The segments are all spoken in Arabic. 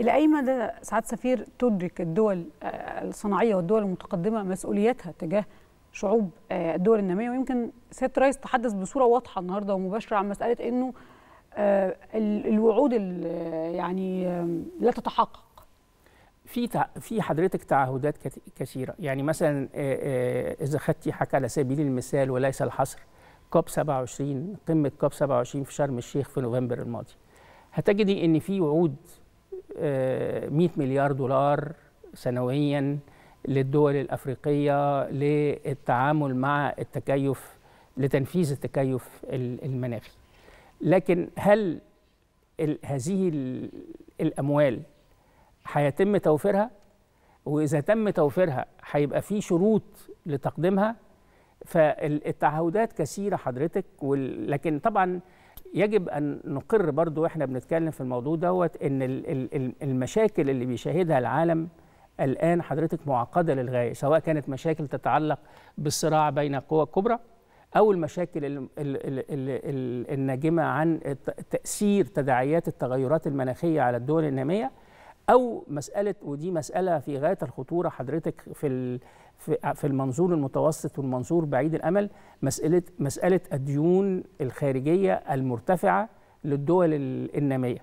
الى اي مدى سعاده سفير تدرك الدول آه، الصناعيه والدول المتقدمه مسؤوليتها تجاه شعوب آه، الدول الناميه ويمكن سياده الرئيس تحدث بصوره واضحه النهارده ومباشره عن مساله انه آه، الوعود يعني لا تتحقق في في حضرتك تعهدات كثيره يعني مثلا اذا خدتي حكى على سبيل المثال وليس الحصر كوب 27 قمه كوب 27 في شرم الشيخ في نوفمبر الماضي هتجدي ان في وعود 100 آه، مليار دولار سنويا للدول الافريقيه للتعامل مع التكيف لتنفيذ التكيف المناخي لكن هل هذه الاموال هيتم توفيرها واذا تم توفيرها هيبقى في شروط لتقديمها فالتعهدات كثيره حضرتك لكن طبعا يجب أن نقر برضو وإحنا بنتكلم في الموضوع دوت إن المشاكل اللي بيشاهدها العالم الآن حضرتك معقدة للغاية سواء كانت مشاكل تتعلق بالصراع بين القوى الكبرى أو المشاكل الناجمة عن تأثير تداعيات التغيرات المناخية على الدول النامية او مساله ودي مساله في غايه الخطوره حضرتك في في المنظور المتوسط والمنظور بعيد الامل مساله مساله الديون الخارجيه المرتفعه للدول الناميه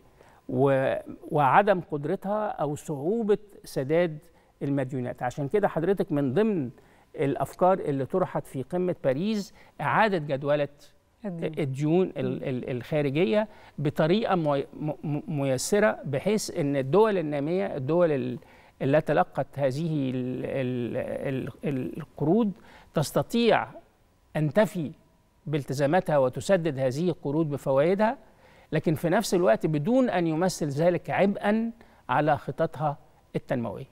وعدم قدرتها او صعوبه سداد المديونات عشان كده حضرتك من ضمن الافكار اللي طرحت في قمه باريس اعاده جدوله الديون الخارجيه بطريقه ميسره بحيث ان الدول الناميه الدول اللي تلقت هذه القروض تستطيع ان تفي بالتزاماتها وتسدد هذه القروض بفوائدها لكن في نفس الوقت بدون ان يمثل ذلك عبئا على خططها التنمويه